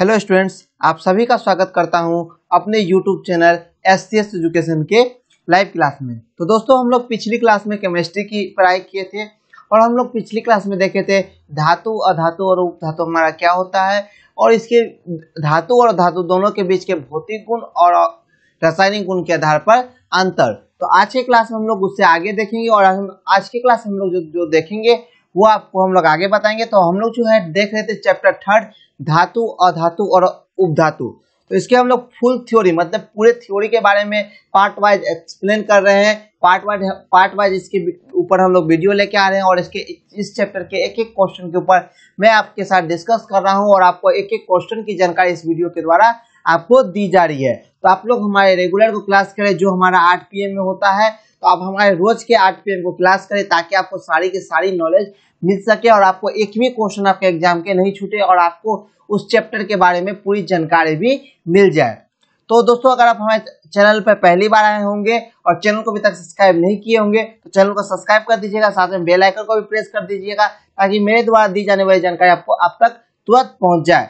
hello students आप सभी का स्वागत करता हूं अपने YouTube channel S C S education के लाइव क्लास में तो दोस्तों हम लोग पिछली क्लास में केमिस्ट्री की पढ़ाई किए थे और हम लोग पिछली क्लास में देखे थे धातु अधातु और उप धातु हमारा क्या होता है और इसके धातु और धातु दोनों के बीच के भौतिक गुण और रासायनिक गुण के आधार पर अंतर तो आज के क्लास में हम लोग उससे आगे देखेंगे और आज की क्लास हम लोग जो जो देखेंगे वो आपको हम लोग आगे बताएंगे तो हम लोग जो है देख रहे थे चैप्टर थर्ड धातु अधातु और उपधातु तो इसके हम लोग फुल थ्योरी मतलब पूरे थ्योरी के बारे में पार्ट वाइज एक्सप्लेन कर रहे हैं पार्ट वाइज पार्ट वाइज इसके ऊपर हम लोग वीडियो लेके आ रहे हैं और इसके इस चैप्टर के एक एक क्वेश्चन के ऊपर मैं आपके साथ डिस्कस कर रहा हूं और आपको एक एक क्वेश्चन की जानकारी इस वीडियो के द्वारा आपको दी जा रही है तो आप लोग हमारे रेगुलर को क्लास करें जो हमारा आठ पी में होता है तो आप हमारे रोज के आठ पी को क्लास करें ताकि आपको सारी की सारी नॉलेज मिल सके और आपको एक भी क्वेश्चन आपके एग्जाम के नहीं छूटे और आपको उस चैप्टर के बारे में पूरी जानकारी भी मिल जाए तो दोस्तों अगर आप हमारे चैनल पर पहली बार आए होंगे और चैनल को अभी तक सब्सक्राइब नहीं किए होंगे तो चैनल को सब्सक्राइब कर दीजिएगा साथ में बेल आइकन को भी प्रेस कर दीजिएगा ताकि मेरे द्वारा दी जाने वाली जानकारी आपको अब तक तुरंत पहुंच जाए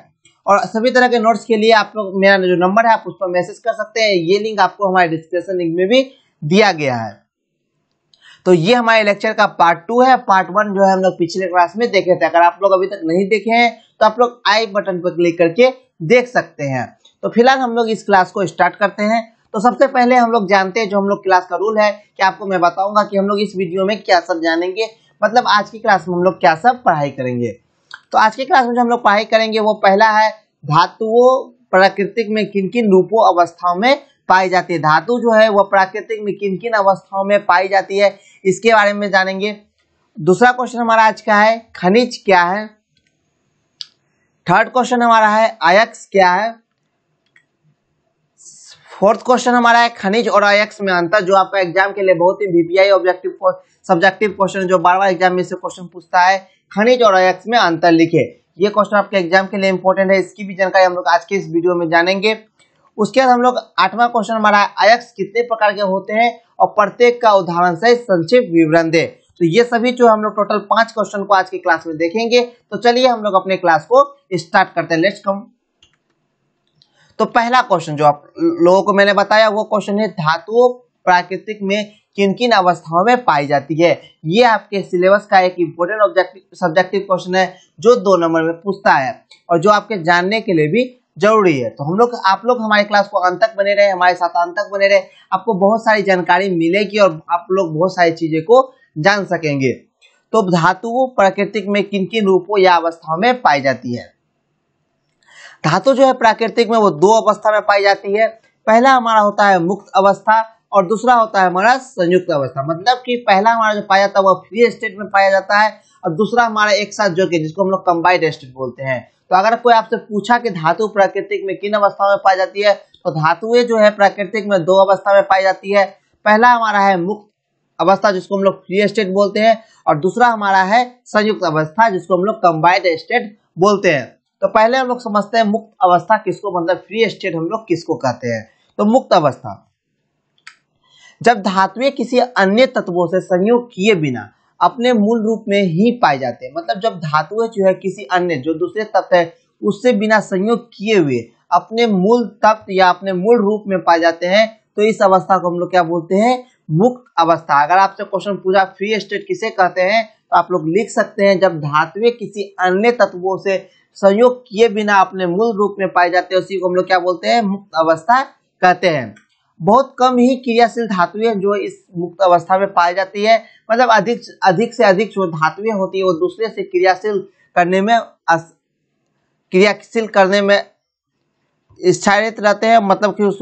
और सभी तरह के नोट्स के लिए आप लोग मेरा जो नंबर है आप उस पर मैसेज कर सकते हैं ये लिंक आपको हमारे डिस्क्रिप्शन लिंक में भी दिया गया है तो ये हमारे लेक्चर का पार्ट टू है पार्ट वन जो है हम लोग पिछले क्लास में देखे थे अगर आप लोग अभी तक नहीं देखे हैं तो आप लोग आई बटन पर क्लिक करके देख सकते हैं तो फिलहाल हम लोग इस क्लास को स्टार्ट करते हैं तो सबसे पहले हम लोग जानते हैं जो हम लोग क्लास का रूल है कि आपको मैं बताऊंगा कि हम लोग इस वीडियो में क्या सब जानेंगे मतलब आज की क्लास में हम लोग क्या सब पढ़ाई करेंगे तो आज की क्लास में जो हम लोग पढ़ाई करेंगे वो पहला है धातुओं प्राकृतिक में किन किन रूपों अवस्थाओं में पाई जाती है धातु जो है वह प्राकृतिक में किन किन अवस्थाओं में पाई जाती है इसके बारे में जानेंगे दूसरा क्वेश्चन हमारा आज का है खनिज क्या है थर्ड क्वेश्चन हमारा है आयक्स क्या है फोर्थ क्वेश्चन हमारा है खनिज और आयक्स में अंतर जो आपका एग्जाम के लिए बहुत ही बीपीआई ऑब्जेक्टिव सब्जेक्टिव क्वेश्चन जो बार बार एग्जाम में से क्वेश्चन पूछता है खनिज और आयक्स में अंतर लिखे ये क्वेश्चन आपके एग्जाम के लिए इंपॉर्टेंट है इसकी भी जानकारी हम लोग आज के इस वीडियो में जानेंगे उसके बाद हम लोग आठवां क्वेश्चन हमारा अयक्स कितने प्रकार के होते हैं और प्रत्येक का उदाहरण से संक्षिप्त विवरण दे तो ये सभी जो हम लोग टोटल पांच क्वेश्चन को आज की क्लास में देखेंगे तो चलिए हम लोग अपने क्लास को स्टार्ट करते हैं लेट्स कम तो पहला क्वेश्चन जो आप लोगों को मैंने बताया वो क्वेश्चन है धातुओं प्राकृतिक में किन किन अवस्थाओं में पाई जाती है ये आपके सिलेबस का एक इम्पोर्टेंट ऑब्जेक्टिव सब्जेक्टिव क्वेश्चन है जो दो नंबर में पूछता है और जो आपके जानने के लिए भी जरूरी है तो हम लोग आप लोग हमारे क्लास को अंत तक बने रहे हमारे साथ अंत तक बने रहे आपको बहुत सारी जानकारी मिलेगी और आप लोग बहुत सारी चीजें को जान सकेंगे तो धातु प्राकृतिक में किन किन रूपों या अवस्थाओं में पाई जाती है धातु जो है प्राकृतिक में वो दो अवस्था में पाई जाती है पहला हमारा होता है मुक्त अवस्था और दूसरा होता है हमारा संयुक्त अवस्था मतलब कि पहला हमारा जो पाया जाता है वह फ्री स्टेट में पाया जाता है और दूसरा हमारा एक साथ जो कि जिसको हम लोग कंबाइड स्टेट बोलते हैं तो अगर कोई आपसे पूछा कि धातु प्राकृतिक में किन अवस्थाओं में पाई जाती है तो धातुएं जो है प्राकृतिक में दो अवस्था में पाई जाती है पहला हमारा है मुक्त अवस्था जिसको हम लोग फ्री स्टेट बोलते हैं और दूसरा हमारा है संयुक्त अवस्था जिसको हम लोग कंबाइड स्टेट बोलते हैं तो पहले हम लोग समझते हैं मुक्त अवस्था किसको मतलब फ्री स्टेट हम लोग किसको कहते हैं तो मुक्त अवस्था जब धातुएं किसी अन्य तत्वों से संयोग किए बिना अपने मूल रूप में ही पाए जाते हैं मतलब जब धातुएं जो है किसी अन्य जो दूसरे तत्व है उससे बिना संयोग किए हुए अपने मूल तत्व या अपने मूल रूप में पाए जाते हैं तो इस अवस्था को हम लोग क्या बोलते हैं मुक्त अवस्था अगर आपसे क्वेश्चन पूछा फ्री स्टेट किसे कहते हैं तो आप लोग लिख सकते हैं जब धातुएं किसी अन्य तत्वों से संयोग किए बिना अपने मूल रूप में पाए जाते हैं उसी को हम लोग क्या बोलते हैं मुक्त अवस्था कहते हैं बहुत कम ही क्रियाशील धातुएं जो इस मुक्त अवस्था में पाई जाती है मतलब अधिक अधिक से अधिक जो धातुएं होती है वो दूसरे से क्रियाशील करने में क्रियाशील करने में इच्छारित रहते हैं मतलब कि उस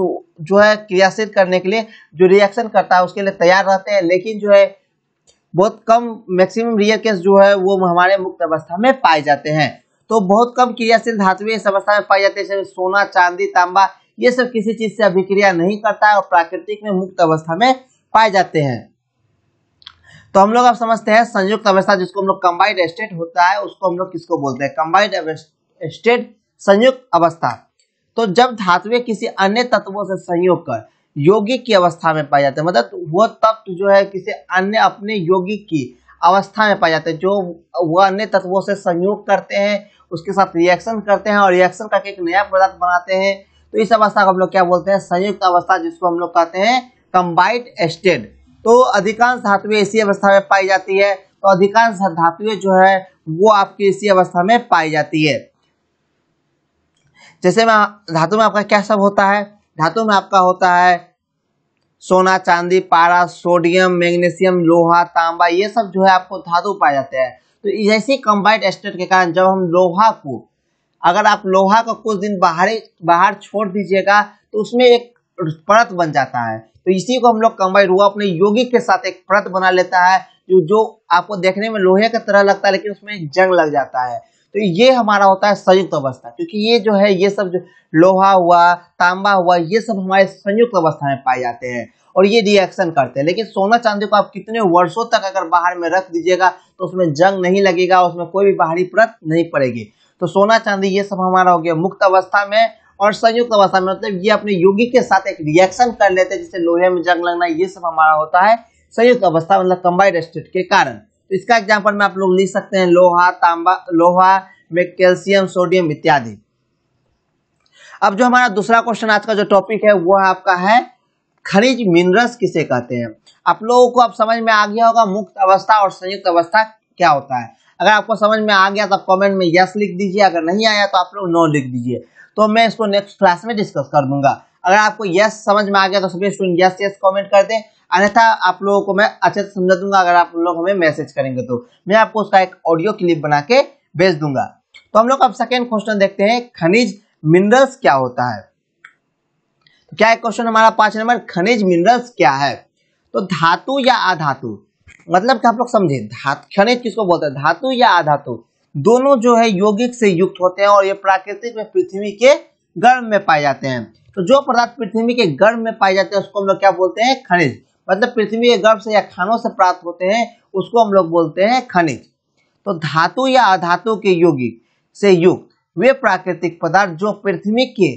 जो है क्रियाशील करने के लिए जो रिएक्शन करता है उसके लिए तैयार रहते हैं लेकिन जो है बहुत कम मैक्सिमम रियल केस जो है वो हमारे मुक्त अवस्था में पाए जाते हैं तो बहुत कम क्रियाशील धातुएं इस अवस्था में पाई जाती है जैसे सोना चांदी तांबा ये सब किसी चीज से अभिक्रिया नहीं करता है और प्राकृतिक में मुक्त अवस्था में पाए जाते हैं तो हम लोग अब समझते हैं संयुक्त अवस्था जिसको हम लोग कंबाइंड स्टेट होता है उसको हम लोग किसको बोलते हैं कंबाइंड स्टेट संयुक्त अवस्था तो जब धातुएं किसी अन्य तत्वों से संयोग कर योगिक की अवस्था में पाए जाते हैं मतलब वह तत्व जो है किसी अन्य अपने योगिक की अवस्था में पाए जाते हैं जो वह अन्य तत्वों से संयोग करते हैं उसके साथ रिएक्शन करते हैं और रिएक्शन करके एक नया पदार्थ बनाते हैं तो इस अवस्था को हम लोग क्या बोलते हैं संयुक्त अवस्था जिसको हम लोग कहते हैं कंबाइंड स्टेट तो अधिकांश धातुएं इसी अवस्था में पाई जाती है तो अधिकांश धातुएं जो है वो आपकी इसी अवस्था में पाई जाती है जैसे में धातु में आपका क्या सब होता है धातु में आपका होता है सोना चांदी पारा सोडियम मैग्नीशियम लोहा तांबा ये सब जो है आपको धातु पाए जाते हैं तो जैसे कंबाइंड स्टेट के कारण जब हम लोहा को अगर आप लोहा को कुछ दिन बाहर बाहर छोड़ दीजिएगा तो उसमें एक परत बन जाता है तो इसी को हम लोग कंबाइन हुआ अपने यौगिक के साथ एक परत बना लेता है जो जो आपको देखने में लोहे की तरह लगता है लेकिन उसमें जंग लग जाता है तो ये हमारा होता है संयुक्त अवस्था क्योंकि ये जो है ये सब जो लोहा हुआ तांबा हुआ ये सब हमारे संयुक्त अवस्था में पाए जाते हैं और ये रिएक्शन करते हैं लेकिन सोना चांदी को आप कितने वर्षों तक अगर बाहर में रख दीजिएगा तो उसमें जंग नहीं लगेगा उसमें कोई भी बाहरी परत नहीं पड़ेगी तो सोना चांदी ये सब हमारा हो गया मुक्त अवस्था में और संयुक्त अवस्था में मतलब ये अपने योगी के साथ एक रिएक्शन कर लेते हैं जैसे लोहे में जंग लगना ये सब हमारा होता है संयुक्त अवस्था मतलब कंबाइड स्टेट के कारण तो इसका एग्जाम्पल में आप लोग लिख सकते हैं लोहा तांबा लोहा में कैल्सियम सोडियम इत्यादि अब जो हमारा दूसरा क्वेश्चन आज का जो टॉपिक है वो है आपका है खनिज मिनरल्स किसे कहते हैं आप लोगों को अब समझ में आ गया होगा मुक्त अवस्था और संयुक्त अवस्था क्या होता है अगर आपको समझ में आ गया तो आप कमेंट में यस लिख दीजिए अगर नहीं आया तो आप लोग नो लिख दीजिए तो मैं इसको नेक्स्ट क्लास में डिस्कस कर दूंगा अगर आपको यस समझ में आ गया तो सभी स्टूडेंट यस यस कॉमेंट कर दें अन्यथा आप लोगों को मैं अच्छे से समझा दूंगा अगर आप लोग हमें मैसेज करेंगे तो मैं आपको उसका एक ऑडियो क्लिप बना के भेज दूंगा तो हम लोग अब सेकेंड क्वेश्चन देखते हैं खनिज मिनरल्स क्या होता है तो क्या एक क्वेश्चन हमारा पांच नंबर खनिज मिनरल्स क्या है तो धातु या अधातु मतलब कि आप लोग समझे धातु खनिज किसको बोलते हैं धातु या अधातु दोनों जो है यौगिक से युक्त होते हैं और ये प्राकृतिक में पृथ्वी के गर्भ में पाए जाते हैं तो जो पदार्थ पृथ्वी के गर्भ में पाए जाते हैं उसको हम लोग क्या बोलते हैं खनिज मतलब पृथ्वी के गर्भ से या खानों से प्राप्त होते हैं उसको हम लोग बोलते हैं खनिज तो धातु या अधातु के यौगिक से युक्त वे प्राकृतिक पदार्थ जो पृथ्वी के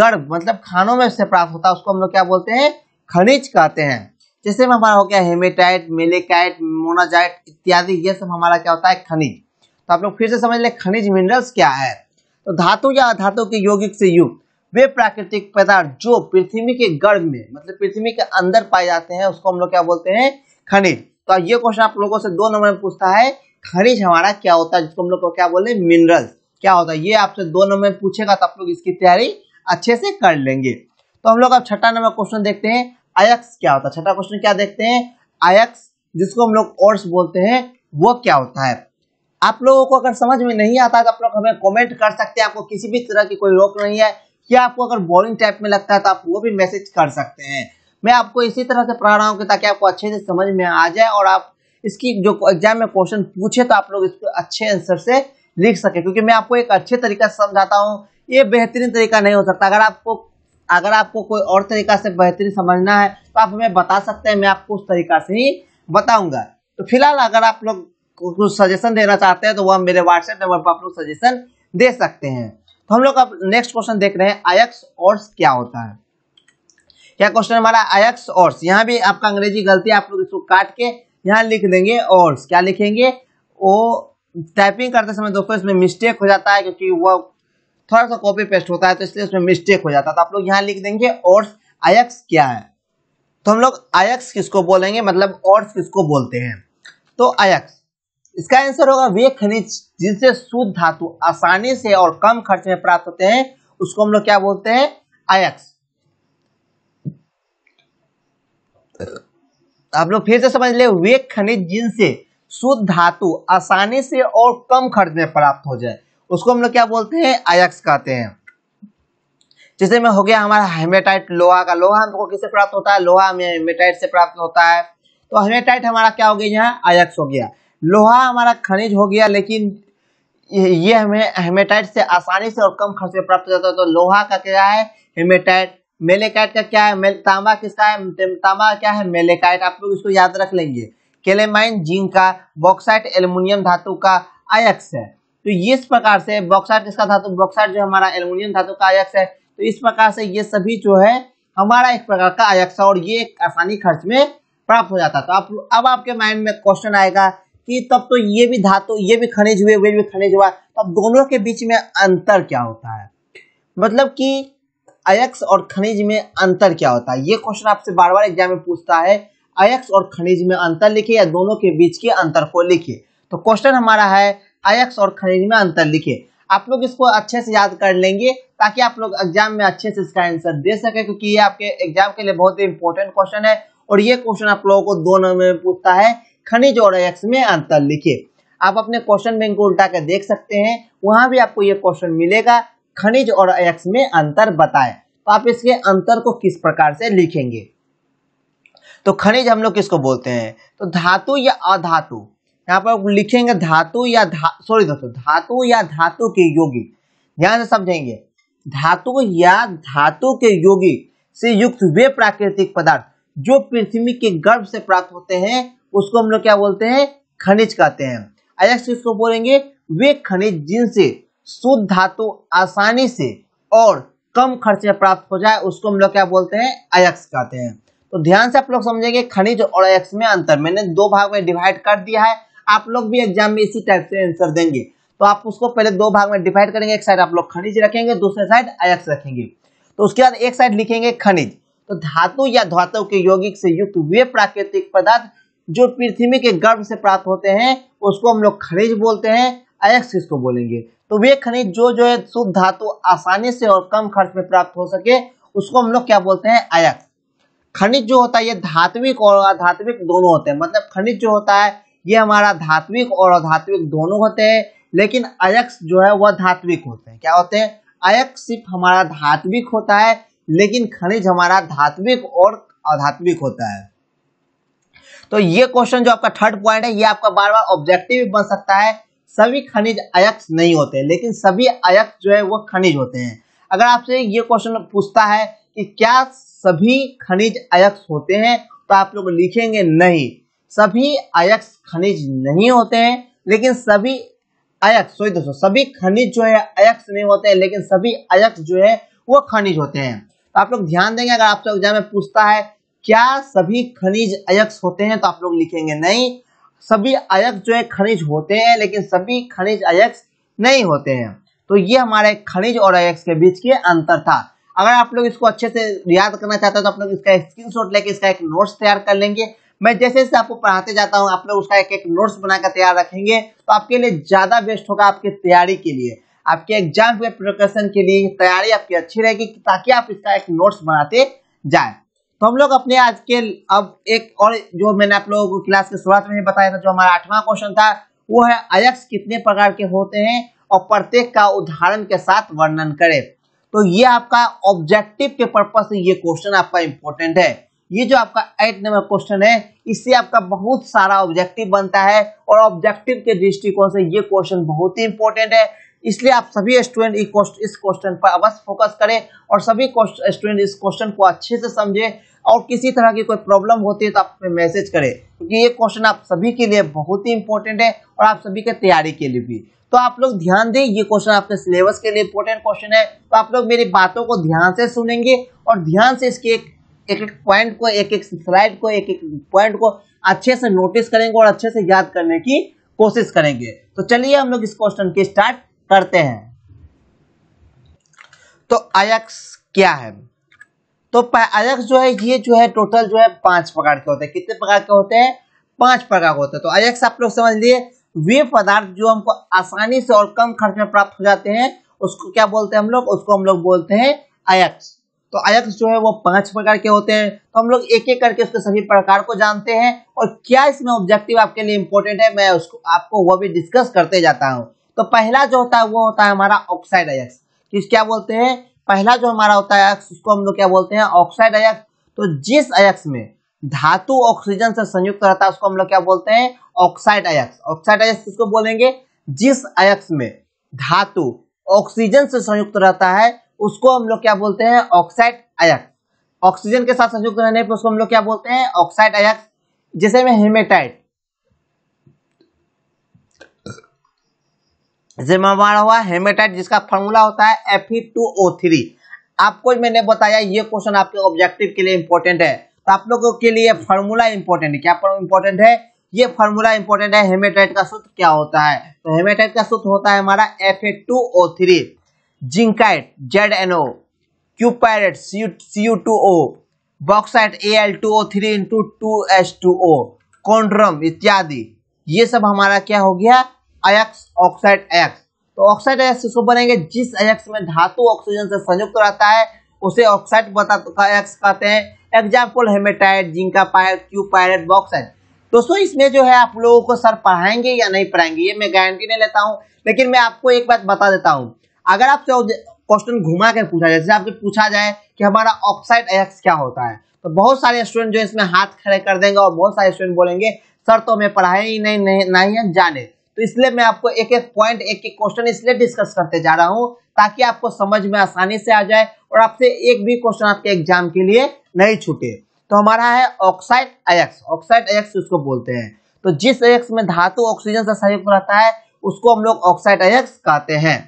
गर्भ मतलब खानों में से प्राप्त होता है उसको हम लोग क्या बोलते हैं खनिज कहते हैं जैसे में हमारा हो गया हेमेटाइट मेलेकाइट मोनाजाइट इत्यादि ये सब हमारा क्या होता है खनिज तो आप लोग फिर से समझ लें खनिज मिनरल्स क्या है तो धातु या अधातु के यौगिक से युक्त वे प्राकृतिक पदार्थ जो पृथ्वी के गर्भ में मतलब पृथ्वी के अंदर पाए जाते हैं उसको हम लोग क्या बोलते हैं खनिज तो ये क्वेश्चन आप लोगों से दो नंबर में पूछता है खनिज हमारा क्या होता है जिसको हम लोग को क्या बोले हैं मिनरल्स क्या होता है ये आपसे दो नंबर में पूछेगा तो आप लोग इसकी तैयारी अच्छे से कर लेंगे तो हम लोग अब छठा नंबर क्वेश्चन देखते हैं अयक्स क्या होता है छठा क्वेश्चन क्या देखते हैं अयक्स जिसको हम लोग ओर्स बोलते हैं वो क्या होता है आप लोगों को अगर समझ में नहीं आता तो आप लोग हमें कमेंट कर सकते हैं आपको किसी भी तरह की कोई रोक नहीं है कि आपको अगर बोरिंग टाइप में लगता है तो आप वो भी मैसेज कर सकते हैं मैं आपको इसी तरह से पढ़ा रहा हूँ ताकि आपको अच्छे से समझ में आ जाए और आप इसकी जो एग्जाम में क्वेश्चन पूछे तो आप लोग इसको अच्छे आंसर से लिख सके क्योंकि मैं आपको एक अच्छे तरीका समझाता हूँ ये बेहतरीन तरीका नहीं हो सकता अगर आपको अगर आपको कोई और तरीका से बेहतरीन समझना है तो आप हमें बता सकते हैं मैं आपको उस तरीका से ही बताऊंगा तो फिलहाल अगर आप लोग कुछ सजेशन देना चाहते हैं तो वह मेरे व्हाट्सएप नंबर पर आप लोग सजेशन दे सकते हैं तो हम लोग अब नेक्स्ट क्वेश्चन देख रहे हैं आयक्स और क्या होता है क्या क्वेश्चन हमारा आयक्स और यहाँ भी आपका अंग्रेजी गलती आप लोग इसको काट के यहाँ लिख देंगे और क्या लिखेंगे वो टाइपिंग करते समय दोस्तों इसमें मिस्टेक हो जाता है क्योंकि वह थोड़ा सा कॉपी पेस्ट होता है तो इसलिए उसमें मिस्टेक हो जाता है तो आप लोग यहाँ लिख देंगे और आयक्स क्या है तो हम लोग आयक्स किसको बोलेंगे मतलब ऑर्स किसको बोलते हैं तो आयक्स इसका आंसर होगा वे खनिज जिनसे शुद्ध धातु आसानी से और कम खर्च में प्राप्त होते हैं उसको हम लोग क्या बोलते हैं आयक्स आप लोग फिर से समझ ले वे खनिज जिनसे शुद्ध धातु आसानी से और कम खर्च में प्राप्त हो जाए उसको हम लोग क्या बोलते हैं आयक्स कहते हैं जैसे में हो गया हमारा हेमेटाइट लोहा का लोहा हमको किससे प्राप्त होता है लोहा हमें हेमेटाइट से प्राप्त होता है तो हेमेटाइट हमारा क्या हो गया यहाँ आयक्स हो गया लोहा हमारा खनिज हो गया लेकिन ये हमें हेमेटाइट से आसानी से और कम खर्च में प्राप्त हो जाता है तो लोहा का क्या है हेमेटाइट मेलेकाइट का क्या है तांबा किसका है तांबा क्या है मेलेकाइट आप लोग इसको याद रख लेंगे केलेमाइन जिंक का बॉक्साइट एल्यूमिनियम धातु का आयक्स है तो इस प्रकार से बॉक्साइट किसका धातु तो बॉक्साइट जो हमारा एल्यूमिनियम धातु तो का आयक्स है तो इस प्रकार से ये सभी जो है हमारा एक प्रकार का आयक्स है और ये आसानी खर्च में प्राप्त हो जाता तो आप अब आपके माइंड में क्वेश्चन आएगा कि तब तो ये भी धातु तो ये भी खनिज हुए वे भी खनिज हुआ तो अब दोनों के बीच में अंतर क्या होता है मतलब कि अयक्स और खनिज में अंतर क्या होता है ये क्वेश्चन आपसे बार बार एग्जाम में पूछता है अयक्स और खनिज में अंतर लिखिए या दोनों के बीच के अंतर को लिखिए तो क्वेश्चन हमारा है आयक्स और खनिज में अंतर लिखे आप लोग इसको अच्छे से याद कर लेंगे ताकि आप लोग एग्जाम में अच्छे से इसका आंसर दे सके क्योंकि ये आपके एग्जाम के लिए बहुत ही इंपॉर्टेंट क्वेश्चन है और ये क्वेश्चन आप लोगों को दो नंबर में पूछता है खनिज और अयक्स में अंतर लिखे आप अपने क्वेश्चन बैंक को उल्टा कर देख सकते हैं वहां भी आपको ये क्वेश्चन मिलेगा खनिज और अयक्स में अंतर बताए तो आप इसके अंतर को किस प्रकार से लिखेंगे तो खनिज हम लोग किसको बोलते हैं तो धातु या अधातु यहाँ पर लिखेंगे धातु या धा सॉरी दोस्तों धातु या धातु के योगी ध्यान से समझेंगे धातु या धातु के योगी से युक्त वे प्राकृतिक पदार्थ जो पृथ्वी के गर्भ से प्राप्त होते हैं उसको हम लोग क्या बोलते हैं खनिज कहते हैं अयक्ष इसको बोलेंगे वे खनिज जिनसे शुद्ध धातु आसानी से और कम खर्च में प्राप्त हो जाए उसको हम लोग क्या बोलते हैं अयक्ष कहते हैं तो ध्यान से आप लोग समझेंगे खनिज और अयक्ष में अंतर मैंने दो भाग में डिवाइड कर दिया है आप लोग भी एग्जाम में इसी टाइप से आंसर देंगे तो आप उसको पहले दो भाग में डिवाइड करेंगे एक साइड आप लोग खनिज रखेंगे दूसरे साइड अयक्स रखेंगे तो उसके बाद एक साइड लिखेंगे खनिज तो धातु या धातु के यौगिक से युक्त वे प्राकृतिक पदार्थ जो पृथ्वी के गर्भ से प्राप्त होते हैं उसको हम लोग खनिज बोलते हैं अयक्स इसको बोलेंगे तो वे खनिज जो जो है शुभ धातु आसानी से और कम खर्च में प्राप्त हो सके उसको हम लोग क्या बोलते हैं अयक्स खनिज जो होता है ये धात्विक और अधात्विक दोनों होते हैं मतलब खनिज जो होता है ये हमारा धात्विक और अधात्विक दोनों होते हैं लेकिन अयक्ष जो है वह धात्विक होते हैं क्या होते हैं अयक्ष सिर्फ हमारा धात्विक होता है लेकिन खनिज हमारा धात्विक और अधात्विक होता है तो ये क्वेश्चन जो आपका थर्ड पॉइंट है ये आपका बार बार ऑब्जेक्टिव बन सकता है सभी खनिज अयक्ष नहीं होते लेकिन सभी अयक्ष जो है वो खनिज होते हैं अगर आपसे ये क्वेश्चन पूछता है कि क्या सभी खनिज अयक्ष होते हैं तो आप लोग लिखेंगे नहीं सभी अयक्स खनिज नहीं होते हैं लेकिन सभी अयक्स सोई दोस्तों सभी खनिज जो है अयक्स नहीं होते हैं लेकिन सभी अयक्स जो है वो खनिज होते हैं तो आप लोग ध्यान देंगे अगर आपसे एग्जाम में पूछता है क्या सभी खनिज अयक्स होते हैं तो आप लोग लिखेंगे नहीं सभी अयक्स जो है खनिज होते हैं लेकिन सभी खनिज अयक्स नहीं होते हैं तो ये हमारे खनिज और अयक्स के बीच के अंतर था अगर आप लोग इसको अच्छे से याद करना चाहते हैं तो आप लोग इसका स्क्रीन लेके इसका एक नोट्स तैयार कर लेंगे मैं जैसे जैसे आपको पढ़ाते जाता हूँ आप लोग उसका एक एक नोट्स बनाकर तैयार रखेंगे तो आपके लिए ज़्यादा बेस्ट होगा आपकी तैयारी के लिए आपके एग्जाम के प्रिपरेशन के लिए तैयारी आपकी अच्छी रहेगी ताकि आप इसका एक नोट्स बनाते जाए तो हम लोग अपने आज के अब एक और जो मैंने आप लोगों को क्लास के शुरुआत में बताया था जो हमारा आठवां क्वेश्चन था वो है अयक्स कितने प्रकार के होते हैं और प्रत्येक का उदाहरण के साथ वर्णन करें तो ये आपका ऑब्जेक्टिव के पर्पज से ये क्वेश्चन आपका इंपॉर्टेंट है ये जो आपका एट नंबर क्वेश्चन है इससे आपका बहुत सारा ऑब्जेक्टिव बनता है और ऑब्जेक्टिव के दृष्टिकोण से ये क्वेश्चन बहुत ही इंपॉर्टेंट है इसलिए आप सभी स्टूडेंट इस क्वेश्चन पर अवश्य फोकस करें और सभी स्टूडेंट इस क्वेश्चन को अच्छे से समझें और किसी तरह की कोई प्रॉब्लम होती है तो आप मैसेज करें क्योंकि ये क्वेश्चन आप सभी के लिए बहुत ही इंपॉर्टेंट है और आप सभी के तैयारी के लिए भी तो आप लोग ध्यान दें ये क्वेश्चन आपके सिलेबस के लिए इंपॉर्टेंट क्वेश्चन है तो आप लोग मेरी बातों को ध्यान से सुनेंगे और ध्यान से इसकी एक एक एक पॉइंट को एक एक स्लाइड को एक एक पॉइंट को अच्छे से नोटिस करेंगे और अच्छे से याद करने की कोशिश करेंगे तो चलिए हम लोग इस क्वेश्चन की स्टार्ट करते हैं तो अयक्स क्या है तो अयक्स जो है ये जो है टोटल जो है पांच प्रकार के होते हैं कितने प्रकार के होते हैं पांच प्रकार के होते हैं तो अयक्स आप लोग समझ लिए वे पदार्थ जो हमको आसानी से और कम खर्च में प्राप्त हो जाते हैं उसको क्या बोलते हैं हम लोग उसको हम लोग बोलते हैं अयक्स तो आयत जो है वो पांच प्रकार के होते हैं तो हम लोग एक एक करके उसके सभी प्रकार को जानते हैं और क्या इसमें ऑब्जेक्टिव आपके लिए इम्पोर्टेंट है मैं उसको आपको वो भी डिस्कस करते जाता हूँ तो पहला जो होता है वो होता है हमारा ऑक्साइड अयक्स किस क्या बोलते हैं पहला जो हमारा होता है अयक्स उसको हम लोग क्या बोलते हैं ऑक्साइड अयक्स तो जिस अयक्स में धातु ऑक्सीजन से संयुक्त रहता है उसको हम लोग क्या बोलते हैं ऑक्साइड अयक्स ऑक्साइड अयक्स किसको बोलेंगे जिस अयक्स में धातु ऑक्सीजन से संयुक्त रहता है उसको हम लोग क्या बोलते हैं ऑक्साइड आयक्स ऑक्सीजन के साथ संयुक्त रहने पर उसको हम लोग क्या बोलते हैं ऑक्साइड आयक्स जैसे में हेमेटाइट हमारा हुआ हेमेटाइट जिसका फॉर्मूला होता है एफ थ्री आपको मैंने बताया ये क्वेश्चन आपके ऑब्जेक्टिव के लिए इंपॉर्टेंट है तो आप लोगों के लिए फॉर्मूला इंपॉर्टेंट है क्या इंपॉर्टेंट है ये फॉर्मूला इंपॉर्टेंट है हेमेटाइट का सूत्र क्या होता है तो हेमेटाइट का सूत्र होता है हमारा F two O three zincite Z N O cuprite C U two O bauxite A L two O three into two S two O corundum इत्यादि ये सब हमारा क्या हो गया अयक्स ऑक्साइड एक्स तो ऑक्साइड एक्स इसको बनेंगे जिस अयक्स में धातु ऑक्सीजन से संयुक्त रहता है उसे ऑक्साइड बता एक्स कहते हैं एग्जाम्पल हेमेटाइट जिंका पायरेट क्यू पायरेट बॉक्साइड दोस्तों इसमें जो है आप लोगों को सर पढ़ाएंगे या नहीं पढ़ाएंगे ये मैं गारंटी नहीं लेता हूँ लेकिन मैं आपको एक बात बता देता हूँ अगर आपसे क्वेश्चन घुमा कर पूछा जाए जैसे आपसे पूछा जाए कि हमारा ऑक्साइड एक्स क्या होता है तो बहुत सारे स्टूडेंट जो इसमें हाथ खड़े कर देंगे और बहुत सारे स्टूडेंट बोलेंगे सर तो हमें पढ़ाई ही नहीं, नहीं ना ही जाने तो इसलिए मैं आपको एक एक पॉइंट एक एक क्वेश्चन इसलिए डिस्कस करते जा रहा हूँ ताकि आपको समझ में आसानी से आ जाए और आपसे एक भी क्वेश्चन आपके एग्जाम के लिए नहीं छूटे तो हमारा है ऑक्साइड अयक्स ऑक्साइड अयक्स उसको बोलते हैं तो जिस अयक्स में धातु ऑक्सीजन से संयुक्त रहता है उसको हम लोग ऑक्साइड अयक्स कहते हैं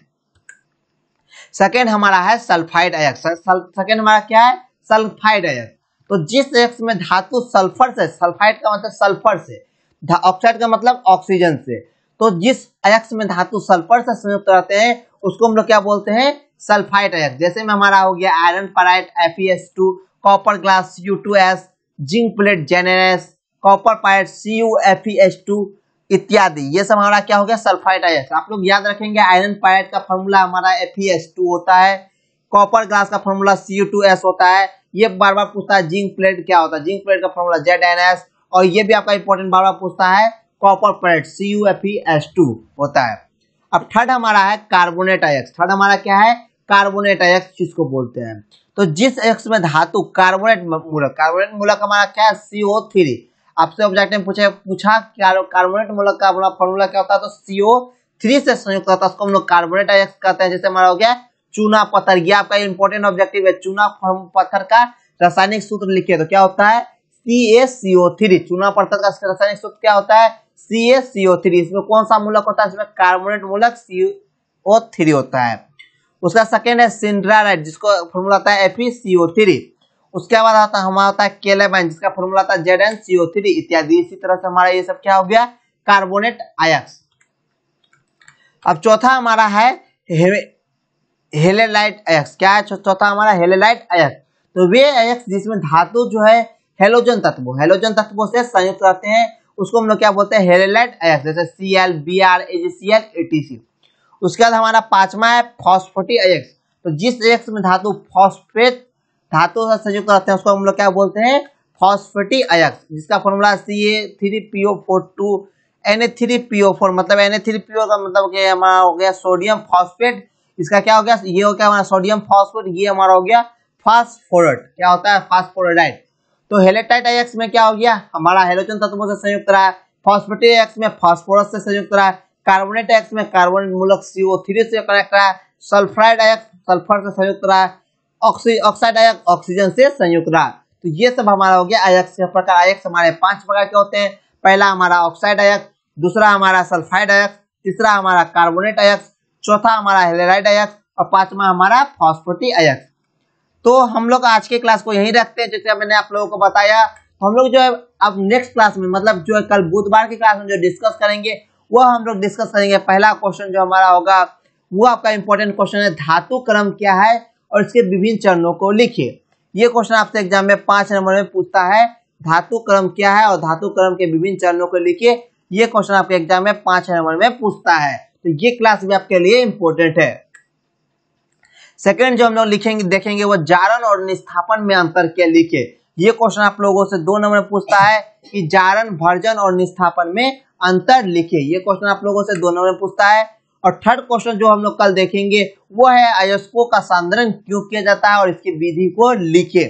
सेकेंड हमारा है सल्फाइड अयक्स सेकेंड हमारा क्या है सल्फाइड अयक्स तो जिस एक्स में धातु सल्फर से सल्फाइड का मतलब सल्फर से ऑक्साइड का मतलब ऑक्सीजन से तो जिस अयक्स में धातु सल्फर से संयुक्त रहते हैं उसको हम लोग क्या बोलते हैं सल्फाइड अयक्स जैसे में हमारा हो गया iron pyrite F two copper glass U two S zinc plate जेनेस copper pyrite C U F two इत्यादि ये सब हमारा क्या हो गया सल्फाइड आयन आप लोग याद रखेंगे आयरन पायरेट का फॉर्मूला हमारा एफ होता है कॉपर ग्लास का फॉर्मूला सी होता है ये बार बार पूछता है जिंक प्लेट क्या होता है जिंक प्लेट का फॉर्मूला जेड और ये भी आपका इंपॉर्टेंट बार बार पूछता है copper plate C U F S two होता है अब थर्ड हमारा है कार्बोनेट आयक्स थर्ड हमारा क्या है कार्बोनेट आयक्स जिसको बोलते हैं तो जिस एक्स में धातु कार्बोनेट मूलक कार्बोनेट मूलक हमारा क्या है सीओ थ्री आपसे ऑब्जेक्ट में पूछा पूछा कार्बोनेट मूलक का अपना फॉर्मूला क्या होता है तो सीओ थ्री से संयुक्त होता है उसको हम लोग कार्बोनेट आयक्स कहते हैं जैसे हमारा हो गया चूना पत्थर यह आपका इंपॉर्टेंट ऑब्जेक्टिव है चूना पत्थर का रासायनिक सूत्र लिखिए तो क्या होता है सी एस ओ थ्री चूना पत्थर का रासायनिक सूत्र क्या होता है सी एस ओ थ्री इसमें कौन सा मूलक होता है इसमें कार्बोनेट मूलक सी ओ थ्री होता है उसका सेकेंड है सिंड्राराइट जिसको फॉर्मूला होता है एफ थ्री e उसके बाद आता हमारा होता है केलेबैन जिसका फॉर्मूला था जेड एन सीओ थ्री इत्यादि इसी तरह से हमारा ये सब क्या हो गया कार्बोनेट आयक्स अब चौथा हमारा है हेलेलाइट आयक्स क्या है चौथा हमारा हेलेलाइट आयक्स तो वे आयक्स जिसमें धातु जो है हेलोजन तत्व हेलोजन तत्वों से संयुक्त रहते हैं उसको हम लोग क्या बोलते हैं हेलेलाइट आयक्स जैसे C L B R H C L A T C उसके बाद हमारा पांचवा है फॉस्फोटी आयक्स तो जिस आयक्स में धातु फॉस्फेट धातु से संयुक्त रहते हैं उसको हम लोग क्या बोलते हैं फॉस्फेटी अयक्स जिसका formula C A three P O four two N A three P O four मतलब N A three P O का मतलब हमारा हो गया सोडियम फॉस्फेट इसका क्या हो गया ये हो गया हमारा सोडियम फॉस्फेट ये हमारा हो गया फास्फोरेट क्या होता है फास्फोराइड तो हेलेटाइट अयक्स में क्या हो गया हमारा हेलोजन तत्वों से संयुक्त रहा है फॉस्फेटी अयक्स में फॉस्फोरस से संयुक्त रहा है कार्बोनेट अयक्स में कार्बोनेट मूलक सी ओ थ्री से कनेक्ट रहा है सल्फराइड आयक्स सल्फर से संयुक्त रहा है ऑक्साइड ऑक्सीजन से संयुक्त रहा तो ये सब हमारा हो गया आयक्स के प्रकार आयक्स हमारे पांच प्रकार के होते हैं पहला हमारा ऑक्साइड आयक दूसरा हमारा सल्फाइड आयक तीसरा हमारा कार्बोनेट आयक्स चौथा हमारा हेलेराइड आयक्स और पांचवा हमारा फॉस्फोटी आयक्स तो हम लोग आज के क्लास को यहीं रखते हैं जैसे मैंने आप लोगों को बताया तो हम लोग जो है अब नेक्स्ट क्लास में मतलब जो है कल बुधवार की क्लास में जो डिस्कस करेंगे वह हम लोग डिस्कस करेंगे पहला क्वेश्चन जो हमारा होगा वो आपका इंपॉर्टेंट क्वेश्चन है धातु क्रम क्या है और इसके विभिन्न चरणों को लिखिए ये क्वेश्चन आपसे एग्जाम में पांच नंबर में पूछता है धातु क्रम क्या है और धातु क्रम के विभिन्न चरणों को लिखिए ये क्वेश्चन आपके एग्जाम में पांच नंबर में पूछता है तो ये क्लास भी आपके लिए इंपॉर्टेंट है सेकेंड जो हम लोग लिखेंगे देखेंगे वो जारण और निस्थापन में अंतर क्या लिखे ये क्वेश्चन आप लोगों से दो नंबर पूछता है कि जारण भर्जन और निस्थापन में अंतर लिखे ये क्वेश्चन आप लोगों से दो नंबर पूछता है और थर्ड क्वेश्चन जो हम लोग कल देखेंगे वो है अयस्को का सांद्रण क्यों किया जाता है और इसकी विधि को लिखे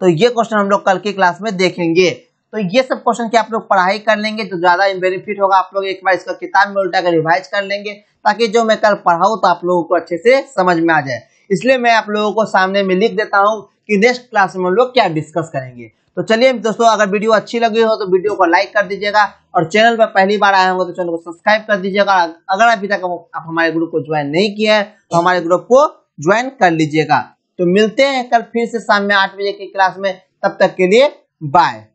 तो ये क्वेश्चन हम लोग कल की क्लास में देखेंगे तो ये सब क्वेश्चन की आप लोग पढ़ाई कर लेंगे तो ज्यादा बेनिफिट होगा आप लोग एक बार इसका किताब में उल्टा कर रिवाइज कर लेंगे ताकि जो मैं कल पढ़ाऊँ तो आप लोगों को अच्छे से समझ में आ जाए इसलिए मैं आप लोगों को सामने में लिख देता हूँ कि नेक्स्ट क्लास में हम लोग क्या डिस्कस करेंगे तो चलिए दोस्तों अगर वीडियो अच्छी लगी हो तो वीडियो को लाइक कर दीजिएगा और चैनल पर पहली बार आए होंगे तो चैनल को सब्सक्राइब कर दीजिएगा अगर अभी तक आप हमारे ग्रुप को ज्वाइन नहीं किया है तो हमारे ग्रुप को ज्वाइन कर लीजिएगा तो मिलते हैं कल फिर से शाम में आठ बजे की क्लास में तब तक के लिए बाय